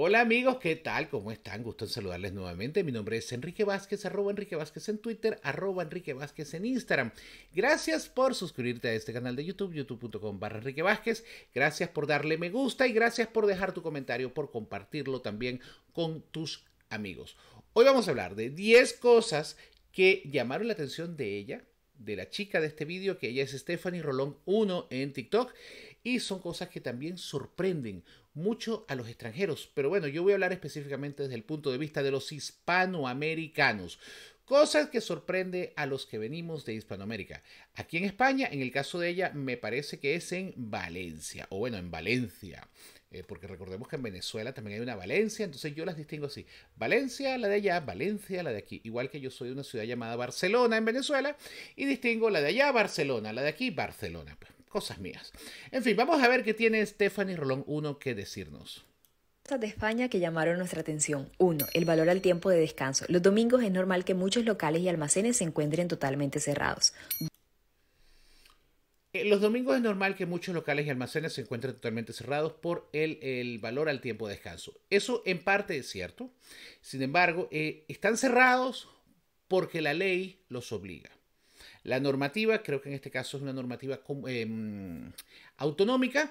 Hola amigos, ¿qué tal? ¿Cómo están? Gusto en saludarles nuevamente. Mi nombre es Enrique Vázquez, arroba Enrique Vázquez en Twitter, arroba Enrique Vázquez en Instagram. Gracias por suscribirte a este canal de YouTube, youtube.com barra Enrique Vázquez. Gracias por darle me gusta y gracias por dejar tu comentario, por compartirlo también con tus amigos. Hoy vamos a hablar de 10 cosas que llamaron la atención de ella, de la chica de este vídeo, que ella es Stephanie Rolón 1 en TikTok y son cosas que también sorprenden mucho a los extranjeros. Pero bueno, yo voy a hablar específicamente desde el punto de vista de los hispanoamericanos. Cosas que sorprende a los que venimos de Hispanoamérica. Aquí en España, en el caso de ella, me parece que es en Valencia, o bueno, en Valencia, eh, porque recordemos que en Venezuela también hay una Valencia, entonces yo las distingo así. Valencia, la de allá, Valencia, la de aquí. Igual que yo soy de una ciudad llamada Barcelona en Venezuela, y distingo la de allá, Barcelona, la de aquí, Barcelona. Pues cosas mías. En fin, vamos a ver qué tiene Stephanie Rolón 1 que decirnos de España que llamaron nuestra atención. Uno, El valor al tiempo de descanso. Los domingos es normal que muchos locales y almacenes se encuentren totalmente cerrados. Eh, los domingos es normal que muchos locales y almacenes se encuentren totalmente cerrados por el, valor al tiempo de descanso. Eso en parte es cierto. Sin embargo, eh, están cerrados porque la ley los obliga. La normativa, creo que en este caso es una normativa em, autonómica,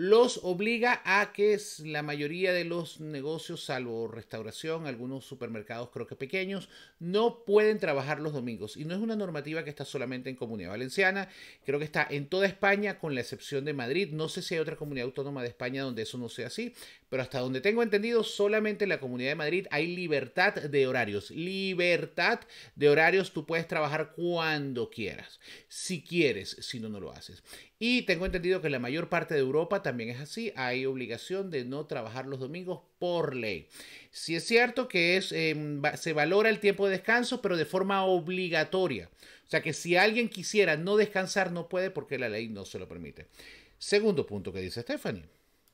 los obliga a que la mayoría de los negocios, salvo restauración, algunos supermercados creo que pequeños, no pueden trabajar los domingos. Y no es una normativa que está solamente en Comunidad Valenciana, creo que está en toda España con la excepción de Madrid. No sé si hay otra comunidad autónoma de España donde eso no sea así, pero hasta donde tengo entendido, solamente en la Comunidad de Madrid hay libertad de horarios. Libertad de horarios, tú puedes trabajar cuando quieras, si quieres, si no, no lo haces. Y tengo entendido que la mayor parte de Europa también es así. Hay obligación de no trabajar los domingos por ley. Si sí es cierto que es, em, se valora el tiempo de descanso, pero de forma obligatoria. O sea que si alguien quisiera no descansar, no puede porque la ley no se lo permite. Segundo punto que dice Stephanie.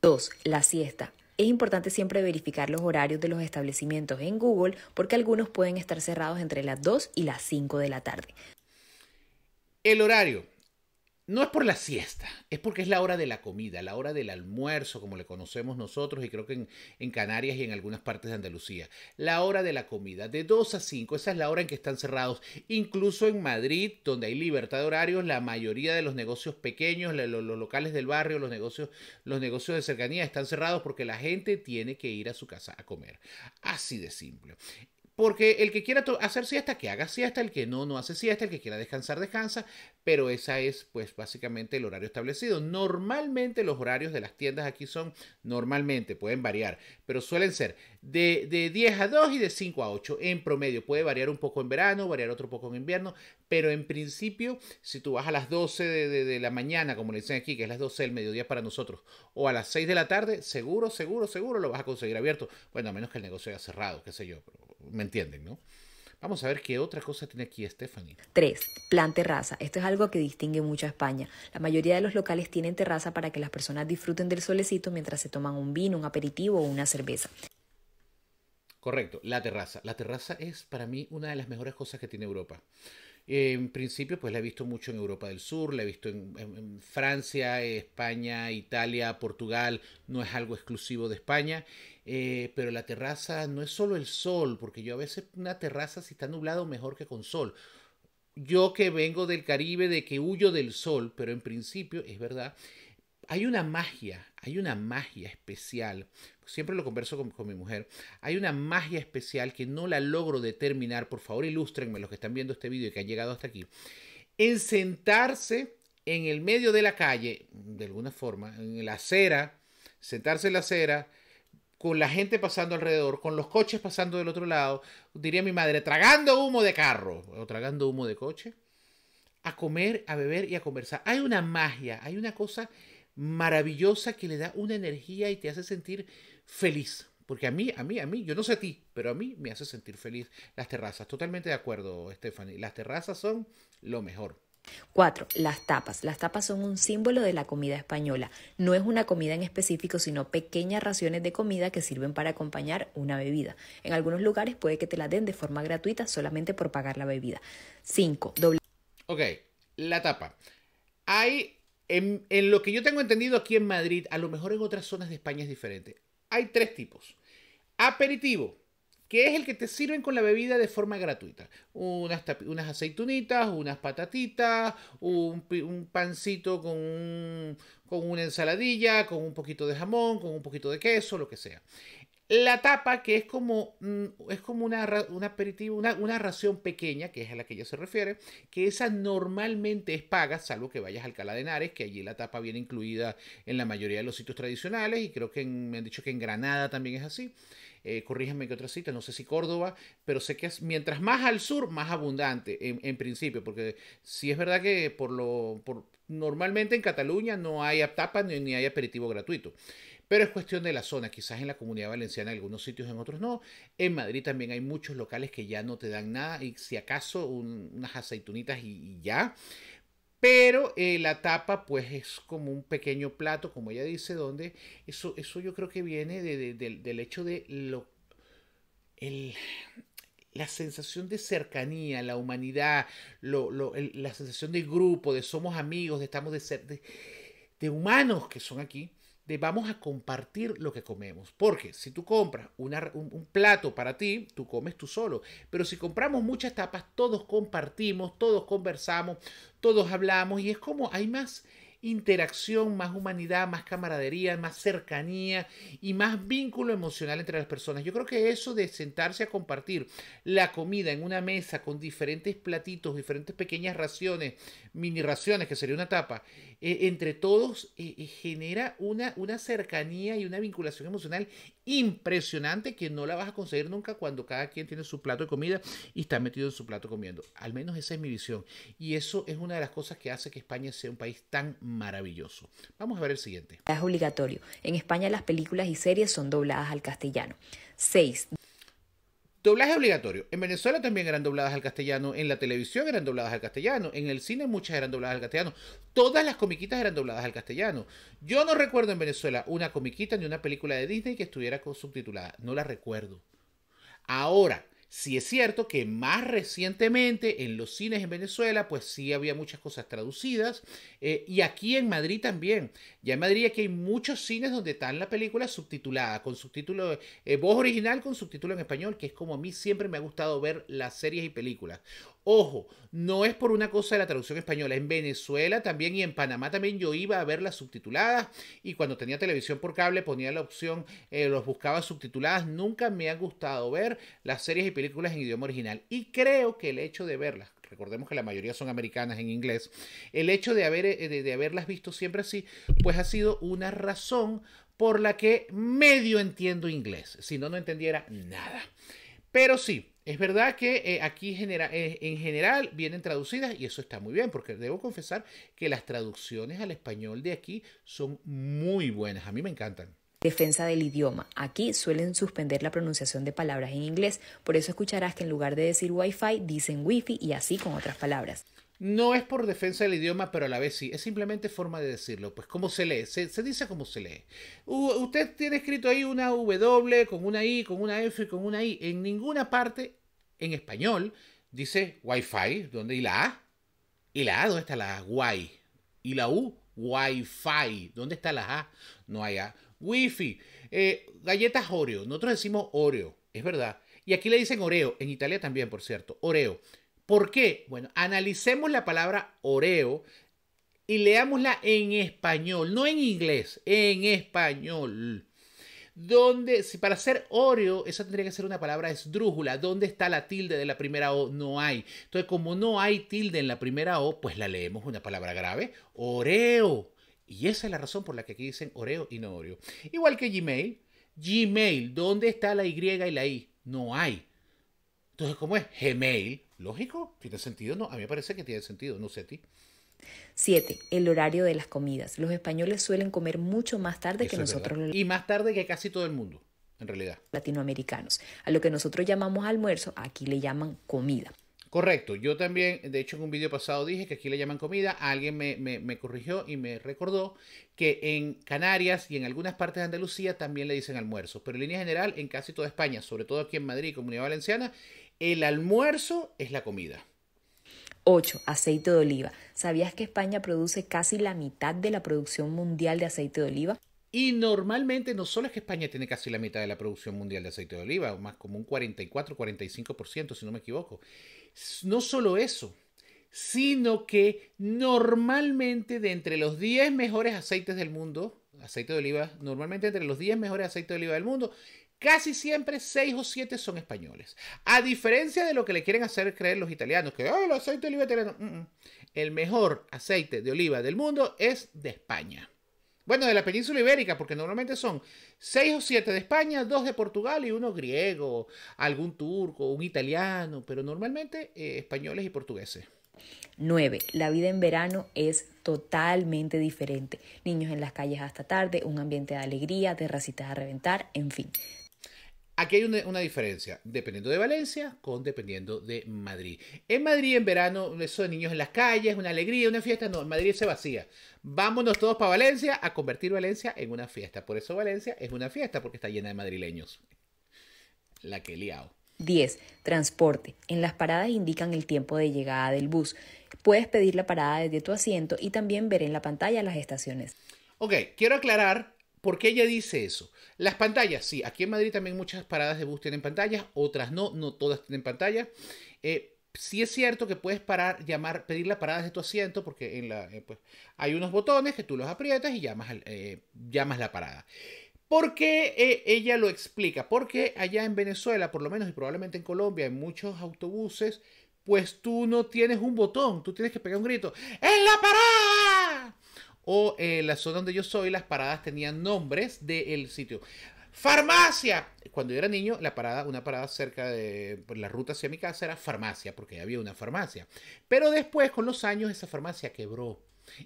Dos, La siesta. Es importante siempre verificar los horarios de los establecimientos en Google porque algunos pueden estar cerrados entre las 2 y las 5 de la tarde. El horario no es por la siesta, es porque es la hora de la comida, la hora del almuerzo, como le conocemos nosotros y creo que en, Canarias y en algunas partes de Andalucía. La hora de la comida, de 2 a 5, esa es la hora en que están cerrados. Incluso en Madrid, donde hay libertad de horarios, la mayoría de los negocios pequeños, los, locales del barrio, los negocios, los negocios de cercanía están cerrados porque la gente tiene que ir a su casa a comer. Así de simple. Porque el que quiera hacer siesta, que haga siesta, el que no, no hace siesta, el que quiera descansar, descansa, pero esa es pues básicamente el horario establecido. Normalmente los horarios de las tiendas aquí son, normalmente pueden variar, pero suelen ser de, 10 a 2 y de 5 a 8 en promedio. Puede variar un poco en verano, variar otro poco en invierno, pero en principio si tú vas a las 12 de, la mañana, como le dicen aquí, que es las 12 del mediodía para nosotros, o a las 6 de la tarde, seguro, seguro, seguro lo vas a conseguir abierto. Bueno, a menos que el negocio haya cerrado, qué sé yo, pero me entienden, ¿no? Vamos a ver qué otra cosa tiene aquí Stephanie. 3. Plan terraza. Esto es algo que distingue mucho a España. La mayoría de los locales tienen terraza para que las personas disfruten del solecito mientras se toman un vino, un aperitivo o una cerveza. Correcto, la terraza. La terraza es para mí una de las mejores cosas que tiene Europa en principio, pues la he visto mucho en Europa del Sur, la he visto en, Francia, España, Italia, Portugal, no es algo exclusivo de España, eh, pero la terraza no es solo el sol, porque yo a veces una terraza si está nublado mejor que con sol. Yo que vengo del Caribe, de que huyo del sol, pero en principio es verdad hay una magia, hay una magia especial. Siempre lo converso con, mi mujer. Hay una magia especial que no la logro determinar. Por favor, ilústrenme los que están viendo este video y que han llegado hasta aquí. En sentarse en el medio de la calle, de alguna forma, en la acera, sentarse en la acera, con la gente pasando alrededor, con los coches pasando del otro lado, diría mi madre, tragando humo de carro o tragando humo de coche, a comer, a beber y a conversar. Hay una magia, hay una cosa maravillosa que le da una energía y te hace sentir feliz. Porque a mí, a mí, a mí, yo no sé a ti, pero a mí me hace sentir feliz las terrazas. Totalmente de acuerdo, Stephanie. Las terrazas son lo mejor. 4. Las tapas. Las tapas son un símbolo de la comida española. No es una comida en específico, sino pequeñas raciones de comida que sirven para acompañar una bebida. En algunos lugares puede que te la den de forma gratuita solamente por pagar la bebida. 5. Doble... Ok, la tapa. Hay en, lo que yo tengo entendido aquí en Madrid, a lo mejor en otras zonas de España es diferente. Hay tres tipos. Aperitivo, que es el que te sirven con la bebida de forma gratuita. Unas, unas aceitunitas, unas patatitas, un, pancito con, con una ensaladilla, con un poquito de jamón, con un poquito de queso, lo que sea. La tapa, que es como, mm, es como una, un aperitivo, una, ración pequeña, que es a la que ella se refiere, que esa normalmente es paga, salvo que vayas al Cala de Henares, que allí la tapa viene incluida en la mayoría de los sitios tradicionales, y creo que me han dicho que en Granada también es así eh, que otra cita no sé si Córdoba, pero sé que es, mientras más al sur, más abundante en, principio, porque sí es verdad que por lo, normalmente en Cataluña no hay tapa ni, hay aperitivo gratuito. Pero es cuestión de la zona, quizás en la comunidad valenciana en algunos sitios, en otros no. En Madrid también hay muchos locales que ya no te dan nada y si acaso unas aceitunitas y ya. Pero eh, la tapa, pues es como un pequeño plato, como ella dice, donde eso, eso yo creo que viene del hecho de lo, la sensación de cercanía, la humanidad, lo, la sensación de grupo, de somos amigos, de estamos de, ser, de, humanos que son aquí de vamos a compartir lo que comemos. Porque si tú compras un, un, plato para ti, tú comes tú solo. Pero si compramos muchas tapas, todos compartimos, todos conversamos, todos hablamos y es como hay más interacción, más humanidad, más camaradería, más cercanía y más vínculo emocional entre las personas. Yo creo que eso de sentarse a compartir la comida en una mesa con diferentes platitos, diferentes pequeñas raciones, mini raciones, que sería una tapa, e, entre todos e, e genera una, una cercanía y una vinculación emocional impresionante que no la vas a conseguir nunca cuando cada quien tiene su plato de comida y está metido en su plato comiendo. Al menos esa es mi visión. Y eso es una de las cosas que hace que España sea un país tan maravilloso. Vamos a ver el siguiente. Es obligatorio. En España las películas y series son dobladas al castellano. 6. Doblaje obligatorio. En Venezuela también eran dobladas al castellano, en la televisión eran dobladas al castellano, en el cine muchas eran dobladas al castellano, todas las comiquitas eran dobladas al castellano. Yo no recuerdo en Venezuela una comiquita ni una película de Disney que estuviera subtitulada, no la recuerdo. Ahora, si es cierto que más recientemente en los cines en Venezuela, pues sí había muchas cosas traducidas. Eh, y aquí en Madrid también. Ya en Madrid aquí hay muchos cines donde están la película subtitulada, con subtítulo, eh, voz original con subtítulo en español, que es como a mí siempre me ha gustado ver las series y películas. Ojo, no es por una cosa de la traducción española. En Venezuela también y en Panamá también yo iba a las subtituladas y cuando tenía televisión por cable ponía la opción, eh, los buscaba subtituladas. Nunca me ha gustado ver las series y películas en idioma original. Y creo que el hecho de verlas recordemos que la mayoría son americanas en inglés, el hecho de, eh, haberlas visto siempre así, pues ha sido una razón por la que medio entiendo inglés, si no, no entendiera nada. Pero sí, es verdad que eh, aquí eh, en general vienen traducidas y eso está muy bien, porque debo confesar que las traducciones al español de aquí son muy buenas, a mí me encantan. Defensa del idioma. Aquí suelen suspender la pronunciación de palabras en inglés, por eso escucharás que en lugar de decir wifi dicen wifi y así con otras palabras. No es por defensa del idioma, pero a la vez sí. Es simplemente forma de decirlo. Pues como se lee, se, dice como se lee. usted tiene escrito ahí una W con una I, con una F, con una I. En ninguna parte en español dice Wi-Fi, ¿dónde? ¿Y la A? ¿Y la A? ¿Dónde está la A? Guay. ¿Y la U? Wi-Fi. ¿Dónde está la A? No hay A. Wi-Fi. Eh, galletas Oreo. Nosotros decimos Oreo, es verdad. Y aquí le dicen Oreo. En Italia también, por cierto. Oreo. ¿Por qué? Bueno, analicemos la palabra Oreo y leámosla en español, no en inglés, en español donde, si para ser Oreo, esa tendría que ser una palabra esdrújula, ¿dónde está la tilde de la primera O? No hay. Entonces, como no hay tilde en la primera O, pues la leemos una palabra grave, Oreo. Y esa es la razón por la que aquí dicen Oreo y no Oreo. Igual que Gmail, Gmail, ¿dónde está la Y y la I? No hay. Entonces, ¿cómo es? Gmail, lógico, tiene sentido, no, a mí me parece que tiene sentido, no sé a ti. 7. El horario de las comidas. Los españoles suelen comer mucho más tarde que nosotros Y más tarde que casi todo el mundo, en realidad. Latinoamericanos. A lo que nosotros llamamos almuerzo, aquí le llaman comida. Correcto, yo también, de hecho en un video pasado dije que aquí le llaman comida, alguien me, me, me, corrigió y me recordó que en Canarias y en algunas partes de Andalucía también le dicen almuerzo, pero en línea general en casi toda España, sobre todo aquí en Madrid y Comunidad Valenciana, el almuerzo es la comida. 8. Aceite de oliva. ¿Sabías que España produce casi la mitad de la producción mundial de aceite de oliva? Y normalmente no solo es que España tiene casi la mitad de la producción mundial de aceite de oliva, o más como un 44-45% si no me equivoco. No solo eso, sino que normalmente de entre los 10 mejores aceites del mundo, aceite de oliva, normalmente entre los 10 mejores aceites de oliva del mundo, casi siempre 6 o 7 son españoles. A diferencia de lo que le quieren hacer creer los italianos, que el aceite de oliva italiano, mm, mm. el mejor aceite de oliva del mundo es de España. Bueno, de la península ibérica, porque normalmente son 6 o 7 de España, 2 de Portugal y uno griego, algún turco, un italiano, pero normalmente eh, españoles y portugueses. 9. La vida en verano es totalmente diferente. Niños en las calles hasta tarde, un ambiente de alegría, racitas a reventar, en fin. Aquí hay una, diferencia, dependiendo de Valencia con dependiendo de Madrid. En Madrid en verano, eso de niños en las calles, una alegría, una fiesta, no, en Madrid se vacía. Vámonos todos para Valencia a convertir Valencia en una fiesta. Por eso Valencia es una fiesta, porque está llena de madrileños. La que he liado. 10. Transporte. En las paradas indican el tiempo de llegada del bus. Puedes pedir la parada desde tu asiento y también ver en la pantalla las estaciones. Ok, quiero aclarar por qué ella dice eso. Las pantallas, sí, aquí en Madrid también muchas paradas de bus tienen pantallas, otras no, no todas tienen pantalla. Eh, sí es cierto que puedes parar, llamar, pedir la parada desde tu asiento, porque eh, pues, hay unos botones que tú los aprietas y llamas eh, la parada. Porque qué eh, ella lo explica, porque allá en Venezuela, por lo menos y probablemente en Colombia, en muchos autobuses, pues tú no tienes un botón, tú tienes que pegar un grito, ¡En la parada! O en eh, la zona donde yo soy, las paradas tenían nombres del sitio. ¡Farmacia! Cuando yo era niño, la parada, una parada cerca de pues, la ruta hacia mi casa era farmacia, porque había una farmacia. Pero después, con los años, esa farmacia quebró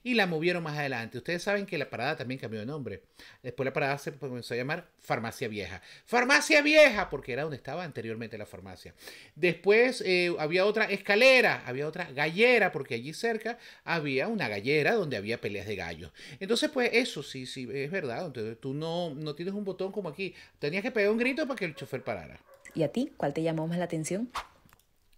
y la movieron más adelante. Ustedes saben que la parada también cambió de nombre. Después la parada se comenzó a llamar Farmacia Vieja. Farmacia Vieja, porque era donde estaba anteriormente la farmacia. Después eh, había otra escalera, había otra gallera, porque allí cerca había una gallera donde había peleas de gallos. Entonces, pues eso sí, sí, es verdad. Entonces, tú no, no tienes un botón como aquí. Tenías que pegar un grito para que el chofer parara. ¿Y a ti cuál te llamó más la atención?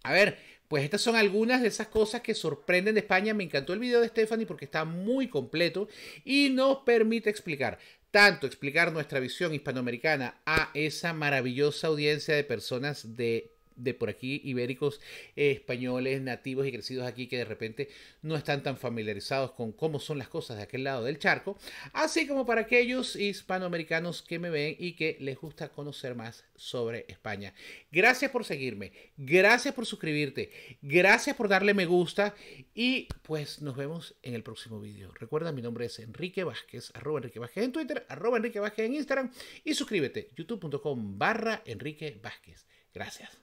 A ver, pues estas son algunas de esas cosas que sorprenden de España. Me encantó el video de Stephanie porque está muy completo y nos permite explicar tanto explicar nuestra visión hispanoamericana a esa maravillosa audiencia de personas de de por aquí, ibéricos, eh, españoles, nativos y crecidos aquí que de repente no están tan familiarizados con cómo son las cosas de aquel lado del charco, así como para aquellos hispanoamericanos que me ven y que les gusta conocer más sobre España. Gracias por seguirme, gracias por suscribirte, gracias por darle me gusta y pues nos vemos en el próximo vídeo. Recuerda, mi nombre es Enrique Vázquez, arroba Enrique Vázquez en Twitter, arroba Enrique Vázquez en Instagram y suscríbete youtube.com barra Enrique Vázquez. Gracias.